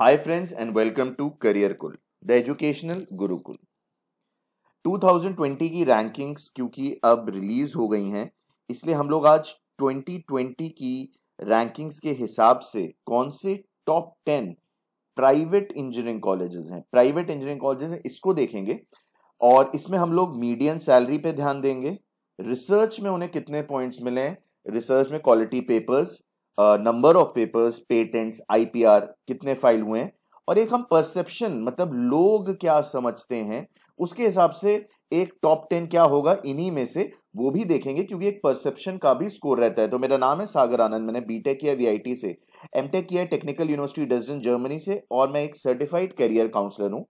Hi friends and welcome to Career Kul, the educational Gurukul. 2020 की rankings क्योंकि अब release हो गई हैं इसलिए हम लोग आज 2020 की रैंकिंग्स के हिसाब से कौन से टॉप 10 प्राइवेट इंजीनियरिंग कॉलेजेस हैं प्राइवेट इंजीनियरिंग कॉलेजेस हैं इसको देखेंगे और इसमें हम लोग मीडियम सैलरी पे ध्यान देंगे रिसर्च में उन्हें कितने पॉइंट्स मिले हैं रिसर्च में quality papers number of papers patents IPR कितने फाइल हुए हैं और एक हम परसेप्शन मतलब लोग क्या समझते हैं उसके हिसाब से एक टॉप टेन क्या होगा इन्हीं में से वो भी देखेंगे क्योंकि एक परसेप्शन का भी स्कोर रहता है तो मेरा नाम है सागर आनंद मैंने बीटेक किया वीआईटी से एमटेक किया टेक्निकल यूनिवर्सिटी डेस्डन जर्मनी से और मैं एक सर्टिफाइड करियर काउंसलर हूँ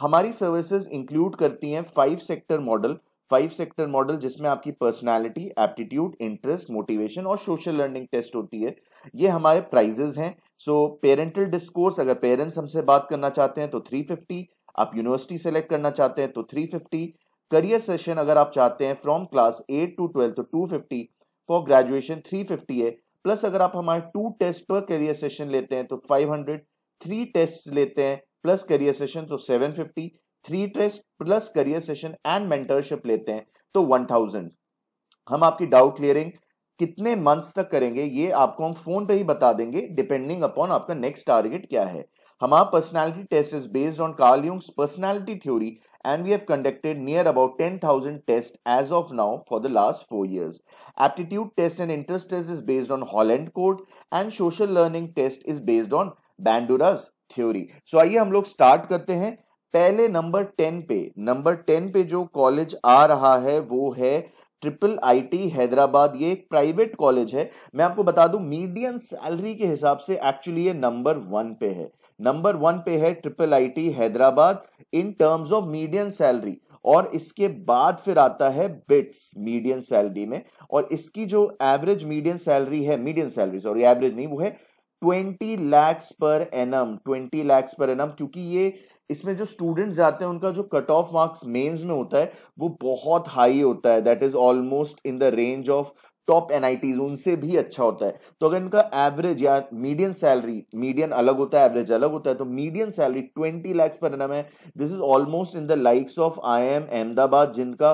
हमारी सर्विसेज इंक्लूड करती हैं five sector model five sector model जिसमें आपकी पर्सनालिटी एप्टीट्यूड इंटरेस्ट मोटिवेशन और सोशल लर्निंग टेस्ट होती है ये हमारे प्राइजेज हैं सो पेरेंटल डिस्कोर्स अगर पेरेंट्स हमसे बात करना चाहते हैं तो थ्री फिफ्टी आप यूनिवर्सिटी सेलेक्ट करना चाहते हैं तो थ्री फिफ्टी करियर सेशन अगर आप चाहते हैं from class eight to twelfth तो two fifty for graduation three fifty है प्लस अगर आप हमारे टू टेस्ट पर करियर सेशन लेते हैं तो फाइव हंड्रेड थ्री टेस्ट लेते हैं प्लस करियर सेशन तो seven fifty three test plus career session and mentorship लेते हैं तो वन थाउजेंड हम आपकी डाउट क्लियरिंग कितने मंथ्स तक करेंगे ये आपको हम फोन पे ही बता देंगे डिपेंडिंग अपॉन आपका नेक्स्ट टारगेट क्या है हमारा personality test is based on Carl Jung's personality theory and we have conducted near about ten thousand test as of now for the last four years aptitude test and interest test is based on Holland code and social learning test is based on Bandura's theory so आइए हम लोग start करते हैं पहले number ten पे number ten पे जो college आ रहा है वो है ट्रिपल आईटी हैदराबाद ये एक प्राइवेट कॉलेज है मैं आपको बता दूं मीडियम सैलरी के हिसाब से एक्चुअली ये नंबर वन पे है नंबर वन पे है triple IT Hyderabad in terms of medium salary और इसके बाद फिर आता है बिट्स मीडियम सैलरी में और इसकी जो एवरेज मीडियम सैलरी है मीडियम सैलरी सॉरी एवरेज नहीं वो है twenty lakhs per annum twenty lakhs per annum क्योंकि ये इसमें जो स्टूडेंट्स जाते हैं उनका जो कट ऑफ मार्क्स मेंस में होता है वो बहुत हाई होता है that is almost in the range of top N उनसे भी अच्छा होता है तो अगर इनका एवरेज या मीडियम सैलरी मीडियम अलग होता है एवरेज अलग होता है तो medium salary twenty lakhs per annum है this is almost in the likes of I M Ahmedabad जिनका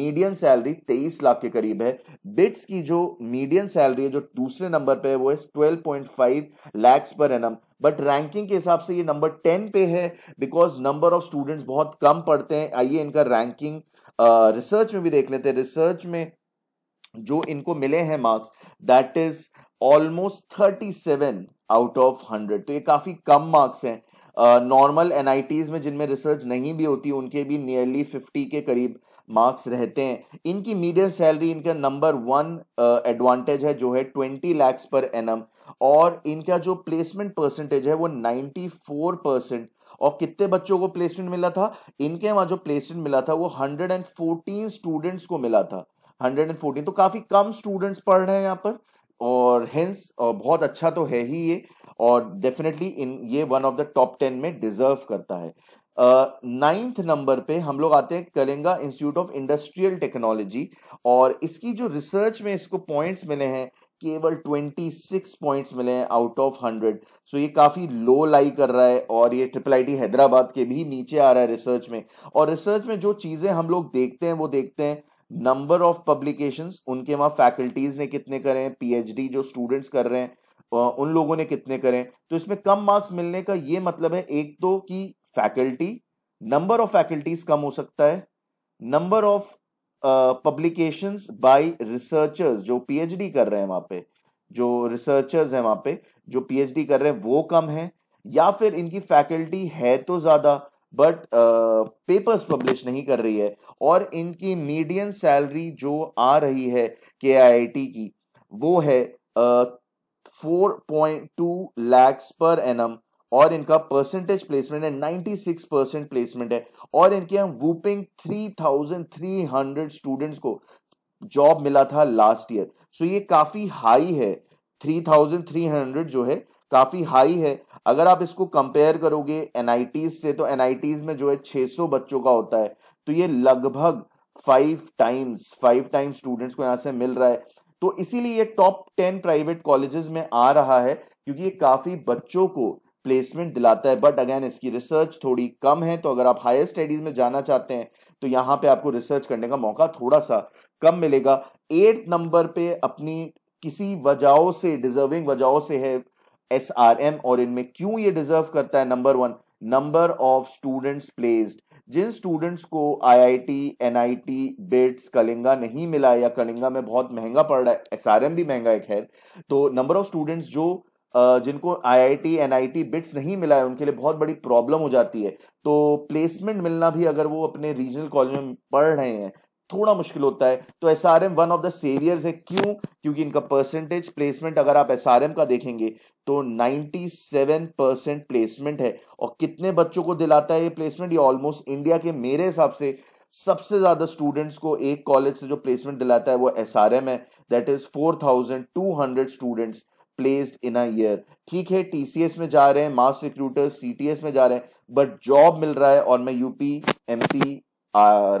मीडियम सैलरी तेईस लाख के करीब है बिट्स की जो मीडियम सैलरी है जो दूसरे नंबर पे है वो है twelve point five lakhs per annum but ranking के हिसाब से ये नंबर टेन पे है बिकॉज नंबर ऑफ स्टूडेंट्स बहुत कम पढ़ते हैं आइए इनका रैंकिंग रिसर्च में भी देख लेते हैं रिसर्च में जो इनको मिले हैं marks that is almost thirty seven out of hundred तो ये काफी कम मार्क्स हैं नॉर्मल एन में जिनमें रिसर्च नहीं भी होती उनके भी नियरली फिफ्टी के करीब मार्क्स रहते हैं इनकी मीडियम सैलरी इनका नंबर वन एडवांटेज है जो है ट्वेंटी लैक्स पर एन और इनका जो प्लेसमेंट परसेंटेज है वो नाइन्टी फोर परसेंट और कितने बच्चों को प्लेसमेंट मिला था इनके वहां जो प्लेसमेंट मिला था वो हंड्रेड एंड फोर्टीन स्टूडेंट्स को मिला था हंड्रेड एंड फोर्टीन तो काफ़ी कम स्टूडेंट्स पढ़ रहे हैं यहाँ पर और हेंस बहुत अच्छा तो है ही ये और डेफिनेटली इन ये one of the top ten में डिजर्व करता है नाइन्थ नंबर पे हम लोग आते हैं करेंगा इंस्टीट्यूट ऑफ इंडस्ट्रियल टेक्नोलॉजी और इसकी जो रिसर्च में इसको पॉइंट्स मिले हैं केवल 26 पॉइंट्स मिले हैं आउट ऑफ 100 सो ये काफ़ी लो लाई कर रहा है और ये ट्रिपल आई हैदराबाद के भी नीचे आ रहा है रिसर्च में और रिसर्च में जो चीज़ें हम लोग देखते हैं वो देखते हैं नंबर ऑफ पब्लिकेशंस उनके वहाँ फैकल्टीज़ ने कितने करें पीएचडी जो स्टूडेंट्स कर रहे हैं उन लोगों ने कितने करें तो इसमें कम मार्क्स मिलने का ये मतलब है एक तो कि फैकल्टी नंबर ऑफ फैकल्टीज कम हो सकता है number of publications by researchers जो पीएचडी कर रहे हैं वहां पे जो रिसर्चर्स हैं वहां पे जो पीएचडी कर रहे हैं वो कम है या फिर इनकी फैकल्टी है तो ज्यादा बट पेपर्स पब्लिश नहीं कर रही है और इनकी मीडियम सैलरी जो आ रही है के की वो है four point two lakhs per annum और इनका परसेंटेज प्लेसमेंट है 96 परसेंट प्लेसमेंट है और इनके हम वूपिंग 3,300 स्टूडेंट्स को जॉब मिला था लास्ट ईयर सो ये काफ़ी हाई है 3,300 जो है काफ़ी हाई है अगर आप इसको कंपेयर करोगे एन से तो एन में जो है 600 बच्चों का होता है तो ये लगभग five times five times students को यहाँ से मिल रहा है तो इसीलिए ये टॉप टेन प्राइवेट कॉलेजेस में आ रहा है क्योंकि ये काफ़ी बच्चों को प्लेसमेंट दिलाता है बट अगेन इसकी रिसर्च थोड़ी कम है तो अगर आप हायर स्टडीज में जाना चाहते हैं तो यहाँ पे आपको रिसर्च करने का मौका थोड़ा सा कम मिलेगा एट नंबर पे अपनी किसी वजहों से डिजर्विंग वजहों से है एस आर एम और इनमें क्यों ये डिजर्व करता है number one number of students placed जिन स्टूडेंट्स को आईआईटी एनआईटी बिट्स कलिंगा नहीं मिला या कलिंगा में बहुत महंगा पड़ रहा है एसआरएम भी महंगा है खैर तो नंबर ऑफ स्टूडेंट्स जो जिनको आईआईटी एनआईटी बिट्स नहीं मिला है उनके लिए बहुत बड़ी प्रॉब्लम हो जाती है तो प्लेसमेंट मिलना भी अगर वो अपने रीजनल कॉलेज में पढ़ रहे हैं थोड़ा मुश्किल होता है तो S R M one of the saviours है क्यों क्योंकि इनका परसेंटेज प्लेसमेंट अगर आप एस आर एम का देखेंगे तो सेवन परसेंट प्लेसमेंट है और कितने बच्चों को दिलाता है ये प्लेसमेंट ये ऑलमोस्ट इंडिया के मेरे हिसाब से सबसे ज्यादा स्टूडेंट्स को एक कॉलेज से जो प्लेसमेंट दिलाता है वो एस आर एम है that is four thousand two hundred students placed in a year ठीक है टीसीएस में जा रहे हैं मास रिक्रूटर्स सीटीएस में जा रहे हैं बट जॉब मिल रहा है और मैं यूपी एमपी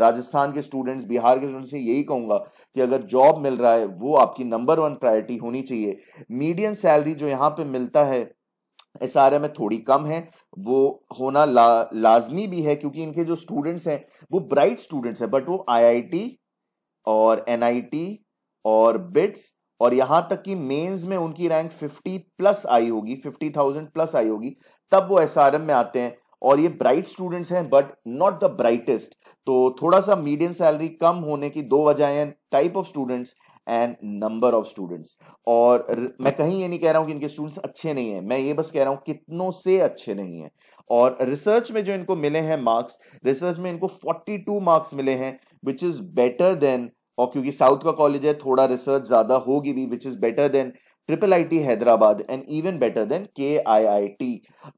राजस्थान के स्टूडेंट्स बिहार के स्टूडेंट्स से यही कहूंगा कि अगर जॉब मिल रहा है वो आपकी नंबर वन प्रायोरिटी होनी चाहिए मीडियम सैलरी जो यहाँ पे मिलता है एस आर में थोड़ी कम है वो होना ला, लाजमी भी है क्योंकि इनके जो स्टूडेंट्स हैं वो ब्राइट स्टूडेंट्स हैं बट वो आईआईटी और एनआईटी और बिट्स और यहां तक कि मेंस में उनकी रैंक 50 प्लस आई होगी 50,000 प्लस आई होगी तब वो एस में आते हैं और ये ब्राइट स्टूडेंट्स हैं बट नॉट द ब्राइटेस्ट तो थोड़ा सा मीडियम सैलरी कम होने की दो वजह हैं type of students and number of students और मैं कहीं ये नहीं कह रहा हूँ कि इनके स्टूडेंट्स अच्छे नहीं हैं मैं ये बस कह रहा हूँ कितनों से अच्छे नहीं हैं और रिसर्च में जो इनको मिले हैं मार्क्स रिसर्च में इनको 42 मार्क्स मिले हैं विच इज़ बेटर देन और क्योंकि साउथ का कॉलेज है थोड़ा रिसर्च ज्यादा होगी भी which is better than triple I T Hyderabad and even better than K I I T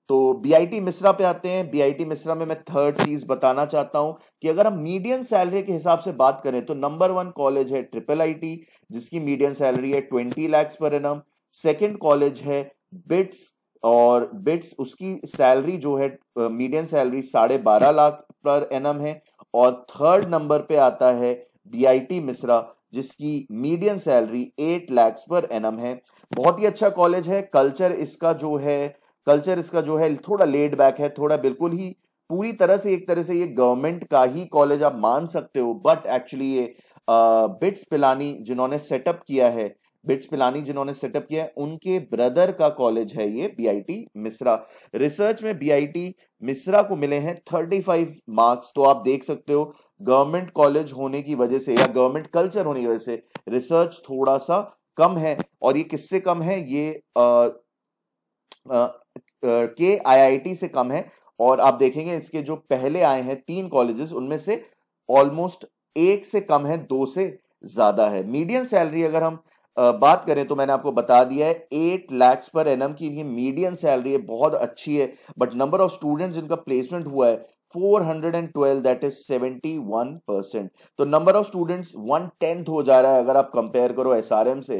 तो बी आई टी मिश्रा पे आते हैं बी आई टी मिश्रा में मैं थर्ड चीज बताना चाहता हूं कि अगर हम मीडियम सैलरी के हिसाब से बात करें तो नंबर वन कॉलेज है ट्रिपल आई टी जिसकी मीडियम सैलरी है twenty lakhs per annum second college है बिट्स और बिट्स उसकी सैलरी जो है मीडियम सैलरी साढ़े बारह लाख पर एनम है और थर्ड नंबर पे आता है बीआईटी मिश्रा जिसकी medium salary eight lakhs per annum है बहुत ही अच्छा कॉलेज है कल्चर इसका जो है कल्चर इसका जो है थोड़ा लेड बैक है थोड़ा बिल्कुल ही पूरी तरह से एक तरह से ये गवर्नमेंट का ही कॉलेज आप मान सकते हो बट एक्चुअली ये बिट्स पिलानी जिन्होंने सेटअप किया है बिट्स पिलानी जिन्होंने सेटअप किया है उनके ब्रदर का कॉलेज है ये बीआईटी मिश्रा रिसर्च में बीआईटी मिश्रा को मिले हैं 35 मार्क्स तो आप देख सकते हो गवर्नमेंट कॉलेज होने की वजह से या गवर्नमेंट कल्चर होने की वजह से रिसर्च थोड़ा सा कम है और ये किससे कम है ये के आईआईटी से कम है और आप देखेंगे इसके जो पहले आए हैं तीन कॉलेजेस उनमें से ऑलमोस्ट एक से कम है दो से ज्यादा है मीडियम सैलरी अगर हम बात करें तो मैंने आपको बता दिया है एट लैक्स पर एनम की इनकी मीडियम सैलरी है बहुत अच्छी है बट नंबर ऑफ स्टूडेंट्स इनका प्लेसमेंट हुआ है 412 दैट इज 71 परसेंट तो number of students one tenth हो जा रहा है अगर आप कंपेयर करो एम से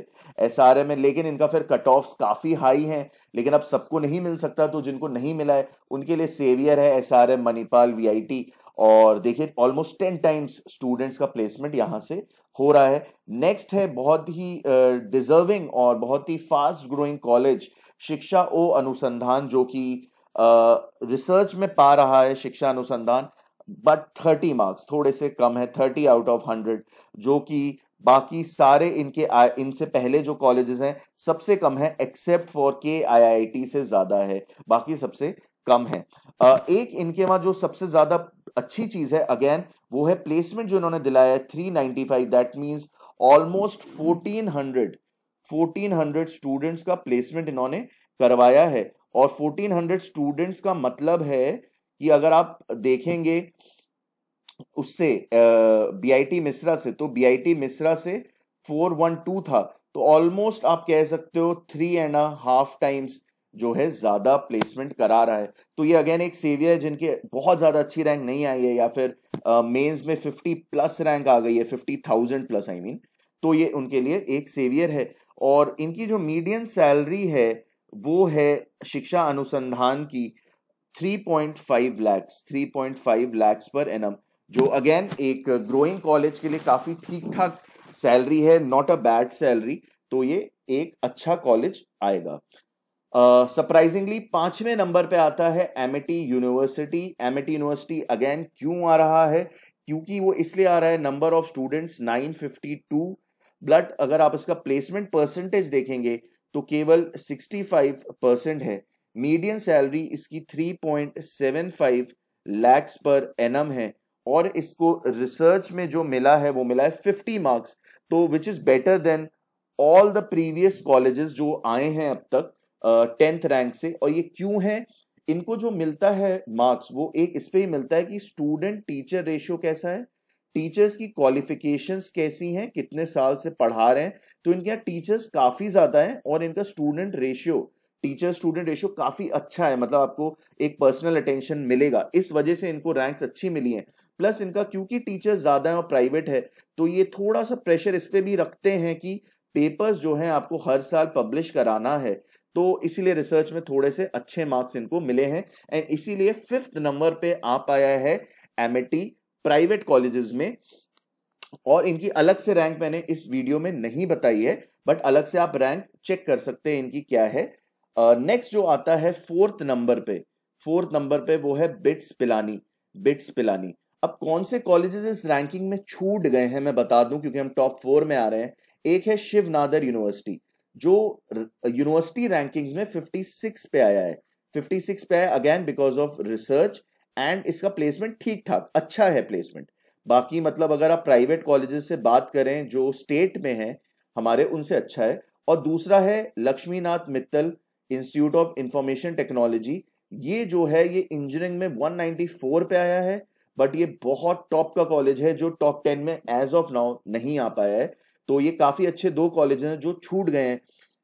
एम में लेकिन इनका फिर कट ऑफ काफी हाई हैं लेकिन अब सबको नहीं मिल सकता तो जिनको नहीं मिला है उनके लिए सेवियर है एम मणिपाल टी और देखिए ऑलमोस्ट टेन टाइम्स स्टूडेंट्स का प्लेसमेंट यहाँ से हो रहा है नेक्स्ट है बहुत ही डिजर्विंग uh, और बहुत ही फास्ट ग्रोइंग कॉलेज शिक्षा ओ अनुसंधान जो कि रिसर्च uh, में पा रहा है शिक्षा अनुसंधान बट थर्टी मार्क्स थोड़े से कम है थर्टी आउट ऑफ हंड्रेड जो कि बाकी सारे इनके इनसे पहले जो कॉलेजेस हैं सबसे कम है एक्सेप्ट फॉर के आईआईटी से ज्यादा है बाकी सबसे कम है uh, एक इनके वहां जो सबसे ज्यादा अच्छी चीज है अगेन वो है प्लेसमेंट जो इन्होंने दिलाया है three ninety five that means almost fourteen hundred fourteen hundred students का प्लेसमेंट इन्होंने करवाया है और फोर्टीन हंड्रेड स्टूडेंट्स का मतलब है कि अगर आप देखेंगे उससे बी आई टी मिश्रा से तो बी आई टी मिश्रा से फोर वन टू था तो ऑलमोस्ट आप कह सकते हो थ्री एंड हाफ टाइम्स जो है ज़्यादा प्लेसमेंट करा रहा है तो ये अगेन एक सेवियर है जिनके बहुत ज़्यादा अच्छी रैंक नहीं आई है या फिर मेंस uh, में 50 प्लस रैंक आ गई है 50,000 plus I I mean mean. तो ये उनके लिए एक सेवियर है और इनकी जो मीडियम सैलरी है वो है शिक्षा अनुसंधान की 3.5 लाख्स 3.5 लैक्स पर एन जो अगेन एक ग्रोइंग कॉलेज के लिए काफ़ी ठीक ठाक सैलरी है नॉट अ बैड सैलरी तो ये एक अच्छा कॉलेज आएगा सरप्राइजिंगली पांचवें नंबर पे आता है Amity university Amity university again क्यों आ रहा है क्योंकि वो इसलिए आ रहा है नंबर ऑफ स्टूडेंट्स 952 ब्लड अगर आप इसका प्लेसमेंट परसेंटेज देखेंगे तो केवल 65 परसेंट है मीडियम सैलरी इसकी 3.75 लैक्स पर एन है और इसको रिसर्च में जो मिला है वो मिला है 50 मार्क्स तो which is better than all the previous colleges जो आए हैं अब तक टेंथ रैंक से और ये क्यों है इनको जो मिलता है मार्क्स वो एक इस पर ही मिलता है कि स्टूडेंट टीचर रेशियो कैसा है टीचर्स की क्वालिफिकेशंस कैसी हैं कितने साल से पढ़ा रहे हैं तो इनके यहाँ टीचर्स काफ़ी ज़्यादा हैं और इनका student ratio teacher student ratio काफ़ी अच्छा है मतलब आपको एक पर्सनल अटेंशन मिलेगा इस वजह से इनको रैंक्स अच्छी मिली हैं प्लस इनका क्योंकि टीचर्स ज़्यादा हैं और प्राइवेट है तो ये थोड़ा सा प्रेशर इस पर भी रखते हैं कि पेपर्स जो हैं आपको हर साल पब्लिश कराना है तो इसीलिए रिसर्च में थोड़े से अच्छे मार्क्स इनको मिले हैं एंड इसीलिए फिफ्थ नंबर पे आ पाया है एम प्राइवेट कॉलेजेस में और इनकी अलग से रैंक मैंने इस वीडियो में नहीं बताई है बट अलग से आप रैंक चेक कर सकते हैं इनकी क्या है नेक्स्ट uh, जो आता है फोर्थ नंबर पे फोर्थ नंबर पे वो है बिट्स पिलानी बिट्स पिलानी अब कौन से कॉलेजेस इस रैंकिंग में छूट गए हैं मैं बता दूं क्योंकि हम टॉप फोर में आ रहे हैं एक है शिव नादर यूनिवर्सिटी जो यूनिवर्सिटी रैंकिंग्स में 56 पे आया है 56 पे आया again because of research and इसका प्लेसमेंट ठीक ठाक अच्छा है प्लेसमेंट बाकी मतलब अगर आप प्राइवेट कॉलेजेस से बात करें जो स्टेट में है हमारे उनसे अच्छा है और दूसरा है Laxminath Mittal institute of information technology ये जो है ये इंजीनियरिंग में 194 पे आया है बट ये बहुत टॉप का कॉलेज है जो टॉप टेन में एज ऑफ नाउ नहीं आ पाया है तो ये काफ़ी अच्छे दो कॉलेज हैं जो छूट गए हैं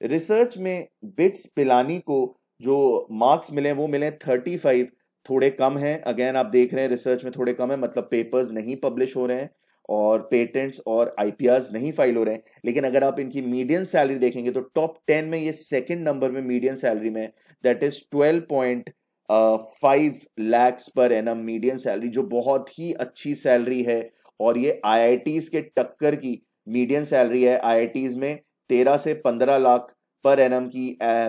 रिसर्च में बिट्स पिलानी को जो मार्क्स मिले वो मिले थर्टी फाइव थोड़े कम हैं अगेन आप देख रहे हैं रिसर्च में थोड़े कम है मतलब पेपर्स नहीं पब्लिश हो रहे हैं और पेटेंट्स और आईपीआर नहीं फाइल हो रहे हैं लेकिन अगर आप इनकी मीडियम सैलरी देखेंगे तो टॉप टेन में ये सेकंड नंबर में मीडियम सैलरी में that is twelve point five lakhs पर एम मीडियम सैलरी जो बहुत ही अच्छी सैलरी है और ये आई के टक्कर की मीडियम सैलरी है आई में तेरह से पंद्रह लाख पर एन की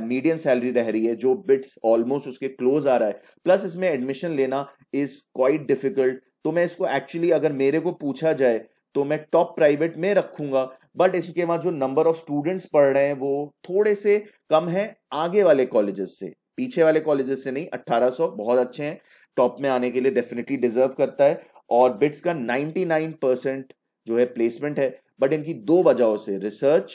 मीडियम सैलरी रह रही है जो बिट्स ऑलमोस्ट उसके क्लोज आ रहा है प्लस इसमें एडमिशन लेना इज क्वाइट डिफिकल्ट तो मैं इसको एक्चुअली अगर मेरे को पूछा जाए तो मैं टॉप प्राइवेट में रखूंगा बट इसके बाद जो नंबर ऑफ स्टूडेंट्स पढ़ रहे हैं वो थोड़े से कम है आगे वाले कॉलेजेस से पीछे वाले कॉलेजेस से नहीं 1800 बहुत अच्छे हैं टॉप में आने के लिए डेफिनेटली डिजर्व करता है और बिट्स का 99 परसेंट जो है प्लेसमेंट है बट इनकी दो वजहों से रिसर्च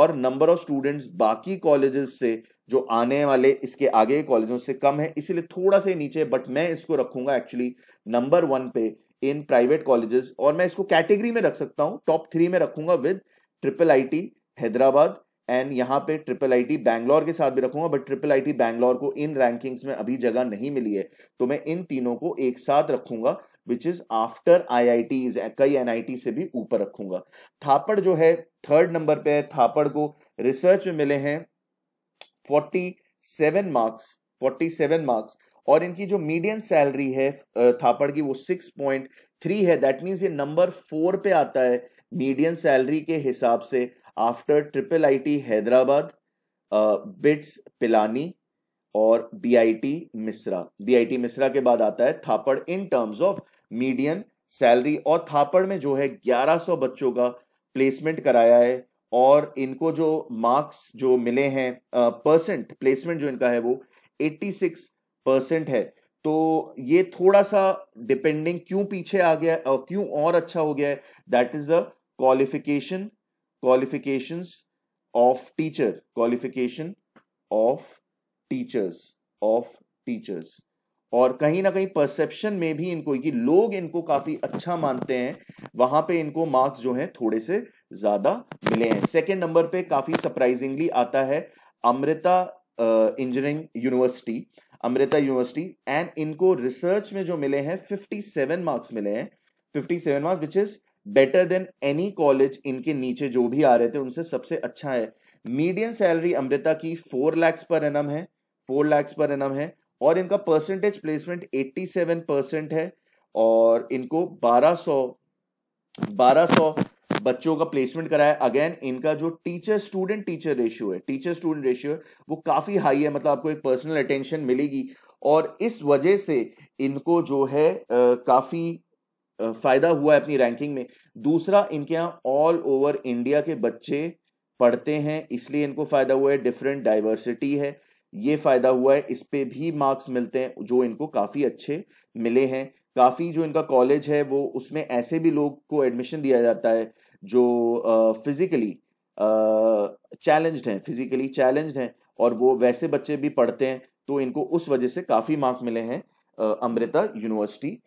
और नंबर ऑफ स्टूडेंट्स बाकी कॉलेजेस से जो आने वाले इसके आगे कॉलेजों से कम है इसीलिए थोड़ा सा नीचे बट मैं इसको रखूंगा एक्चुअली नंबर वन पे इन प्राइवेट कॉलेजेस और मैं इसको कैटेगरी में रख सकता हूं टॉप थ्री में रखूंगा with triple I Hyderabad and यहां पे ट्रिपल आई बैंगलोर के साथ भी रखूंगा बट ट्रिपल आई बैंगलोर को इन रैंकिंग्स में अभी जगह नहीं मिली है तो मैं इन तीनों को एक साथ रखूंगा which is after I I T कई एनआईटी से भी ऊपर रखूंगा थापड़ जो है थर्ड नंबर पे है थापड़ को रिसर्च में मिले हैं forty seven marks forty seven marks और इनकी जो मीडियम सैलरी है थापड़ की वो सिक्स पॉइंट थ्री है दैट मीन्स ये नंबर फोर पे आता है मीडियम सैलरी के हिसाब से after triple I T Hyderabad BITS Pilani और B I T Mesra B I T Mesra के बाद आता है Thapar in terms of median salary और थापड़ में जो है 1100 बच्चों का प्लेसमेंट कराया है और इनको जो मार्क्स जो मिले हैं परसेंट प्लेसमेंट जो इनका है वो 86 परसेंट है तो ये थोड़ा सा डिपेंडिंग क्यों पीछे आ गया और क्यों और अच्छा हो गया है that is the qualification qualification of teacher qualification of teachers of teachers और कहीं ना कहीं परसेप्शन में भी इनको कि लोग इनको काफी अच्छा मानते हैं वहां पे इनको मार्क्स जो हैं थोड़े से ज्यादा मिले हैं सेकेंड नंबर पे काफी सरप्राइजिंगली आता है Amrita engineering university Amrita university and इनको रिसर्च में जो मिले हैं 57 मार्क्स मिले हैं 57 marks which is better than any college इनके नीचे जो भी आ रहे थे उनसे सबसे अच्छा है मीडियम सैलरी अमृता की फोर लैक्स पर एनम है फोर लैक्स पर एनम है और इनका परसेंटेज प्लेसमेंट 87 परसेंट है और इनको 1200 1200 बच्चों का प्लेसमेंट कराया अगेन इनका जो टीचर स्टूडेंट टीचर रेशियो है टीचर स्टूडेंट रेशियो है वो काफी हाई है मतलब आपको एक पर्सनल अटेंशन मिलेगी और इस वजह से इनको जो है आ, काफी आ, फायदा हुआ है अपनी रैंकिंग में दूसरा इनके यहाँ ऑल ओवर इंडिया के बच्चे पढ़ते हैं इसलिए इनको फायदा हुआ है डिफरेंट डाइवर्सिटी है ये फायदा हुआ है इस पर भी मार्क्स मिलते हैं जो इनको काफ़ी अच्छे मिले हैं काफ़ी जो इनका कॉलेज है वो उसमें ऐसे भी लोग को एडमिशन दिया जाता है जो फिज़िकली चैलेंज्ड हैं फिज़िकली चैलेंज्ड हैं और वो वैसे बच्चे भी पढ़ते हैं तो इनको उस वजह से काफ़ी मार्क मिले हैं अमृता यूनिवर्सिटी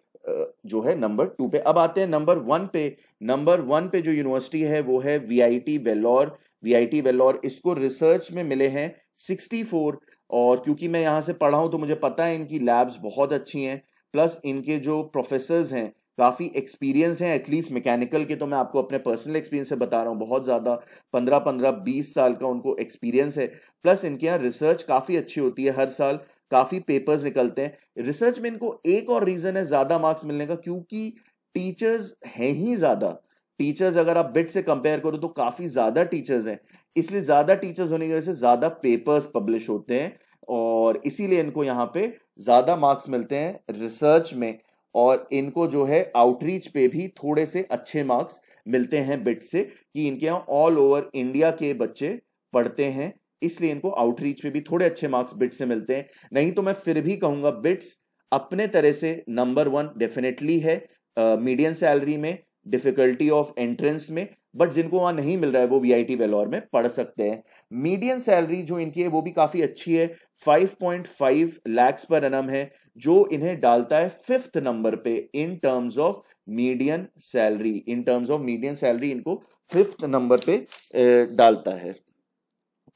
जो है नंबर टू पे अब आते हैं नंबर वन पे नंबर वन पे जो यूनिवर्सिटी है वो है V I T Vellore V I T Vellore इसको रिसर्च में मिले हैं सिक्सटी फोर और क्योंकि मैं यहाँ से पढ़ा हूँ तो मुझे पता है इनकी लैब्स बहुत अच्छी हैं प्लस इनके जो प्रोफेसर्स हैं काफ़ी एक्सपीरियंस हैं एटलीस्ट मैकेनिकल के तो मैं आपको अपने पर्सनल एक्सपीरियंस से बता रहा हूँ बहुत ज़्यादा पंद्रह पंद्रह बीस साल का उनको एक्सपीरियंस है प्लस इनके यहाँ रिसर्च काफ़ी अच्छी होती है हर साल काफ़ी पेपर्स निकलते हैं रिसर्च में इनको एक और रीज़न है ज़्यादा मार्क्स मिलने का क्योंकि टीचर्स हैं ही ज़्यादा टीचर्स अगर आप बिट से कंपेयर करो तो काफी ज्यादा टीचर्स हैं इसलिए ज्यादा टीचर्स होने की वजह से ज्यादा पेपर्स पब्लिश होते हैं और इसीलिए इनको यहाँ पे ज्यादा मार्क्स मिलते हैं रिसर्च में और इनको जो है आउटरीच पे भी थोड़े से अच्छे मार्क्स मिलते हैं बिट से कि इनके यहाँ ऑल ओवर इंडिया के बच्चे पढ़ते हैं इसलिए इनको आउटरीच पे भी थोड़े अच्छे मार्क्स बिट से मिलते हैं नहीं तो मैं फिर भी कहूंगा बिट्स अपने तरह से नंबर वन डेफिनेटली है मीडियम uh, सैलरी में डिफिकल्टी ऑफ एंट्रेंस में बट जिनको वहां नहीं मिल रहा है वो वी वेलोर में पढ़ सकते हैं मीडियम सैलरी जो इनकी है वो भी काफी अच्छी है 5.5 लैक्स पर अनम है जो इन्हें डालता है फिफ्थ नंबर पे in terms of medium salary in terms of medium salary इनको फिफ्थ नंबर पे डालता है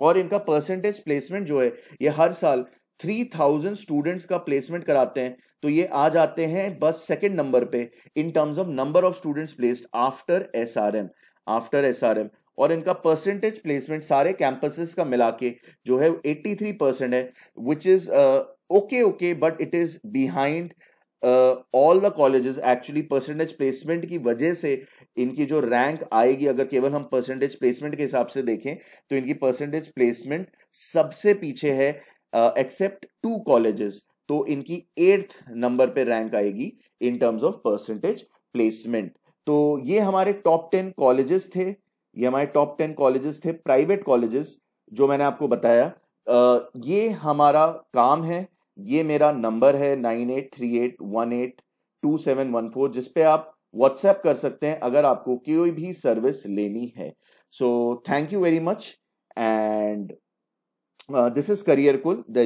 और इनका परसेंटेज प्लेसमेंट जो है ये हर साल थ्री थाउजेंड स्टूडेंट्स का प्लेसमेंट कराते हैं तो ये आ जाते हैं बस सेकेंड नंबर पे in terms of number of students placed after S R M after S R M और इनका परसेंटेज प्लेसमेंट सारे कैंपसेस का मिला के जो है एट्टी थ्री परसेंट है which is okay okay but it is behind all the colleges actually percentage placement की वजह से इनकी जो रैंक आएगी अगर केवल हम परसेंटेज प्लेसमेंट के हिसाब से देखें तो इनकी परसेंटेज प्लेसमेंट सबसे पीछे है एक्सेप्ट टू कॉलेजेस तो इनकी एट्थ नंबर पे रैंक आएगी in terms of percentage placement तो ये हमारे टॉप टेन कॉलेजेस थे ये हमारे टॉप टेन कॉलेजेस थे प्राइवेट कॉलेजेस जो मैंने आपको बताया आ, uh, ये हमारा काम है ये मेरा नंबर है nine eight three eight one eight two seven one four जिसपे आप व्हाट्सएप कर सकते हैं अगर आपको कोई भी सर्विस लेनी है so thank you very much and Uh, this is Career Cool, the